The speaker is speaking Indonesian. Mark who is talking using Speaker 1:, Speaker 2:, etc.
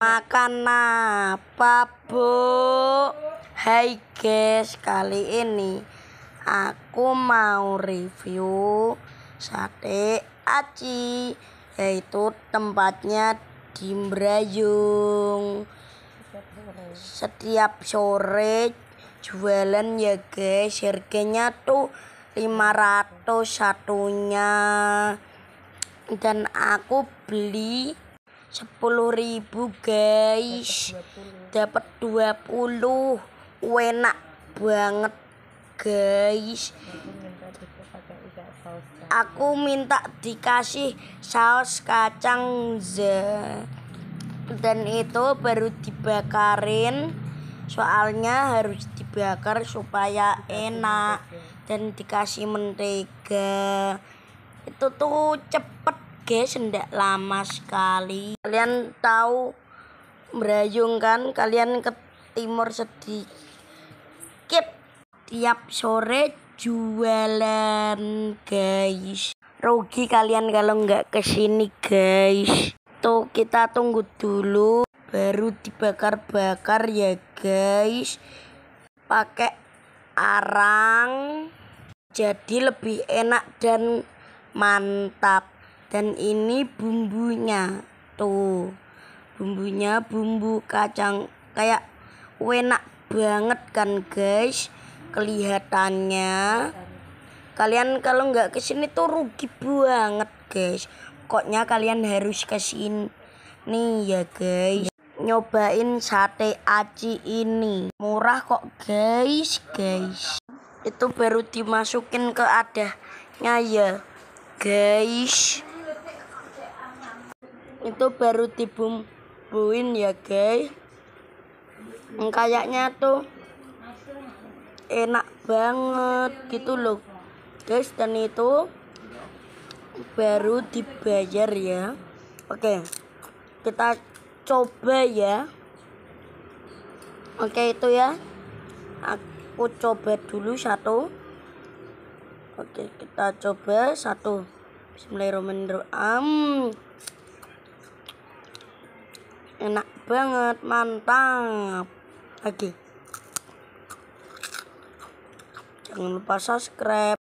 Speaker 1: Makan apa bu? Hai guys, kali ini aku mau review sate aci Yaitu tempatnya di Brayung. Setiap sore jualan ya guys Harganya tuh 500 satunya Dan aku beli sepuluh ribu guys dapat 20 enak banget guys aku minta dikasih saus kacang ze dan itu baru dibakarin soalnya harus dibakar supaya enak dan dikasih mentega itu tuh cepet guys sendak lama sekali kalian tahu berayung kan kalian ke timur sedikit tiap sore jualan guys rugi kalian kalau nggak kesini guys tuh kita tunggu dulu baru dibakar-bakar ya guys pakai arang jadi lebih enak dan mantap dan ini bumbunya tuh bumbunya bumbu kacang kayak enak banget kan guys kelihatannya kalian kalau nggak kesini tuh rugi banget guys koknya kalian harus kesini nih ya guys nyobain sate aci ini murah kok guys guys itu baru dimasukin ke adahnya ya guys itu baru dibumbuin ya guys kayaknya tuh enak banget gitu loh guys dan itu baru dibayar ya oke kita coba ya oke itu ya aku coba dulu satu oke kita coba satu Bismillahirrahmanirrahim enak banget mantap lagi jangan lupa subscribe